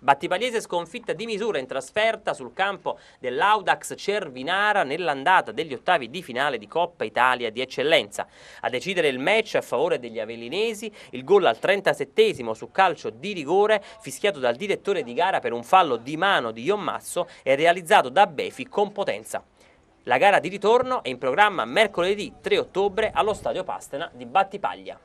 Battipagliese sconfitta di misura in trasferta sul campo dell'Audax Cervinara nell'andata degli ottavi di finale di Coppa Italia di eccellenza. A decidere il match a favore degli avellinesi, il gol al 37 su calcio di rigore fischiato dal direttore di gara per un fallo di mano di Iommasso e realizzato da Befi con potenza. La gara di ritorno è in programma mercoledì 3 ottobre allo stadio Pastena di Battipaglia.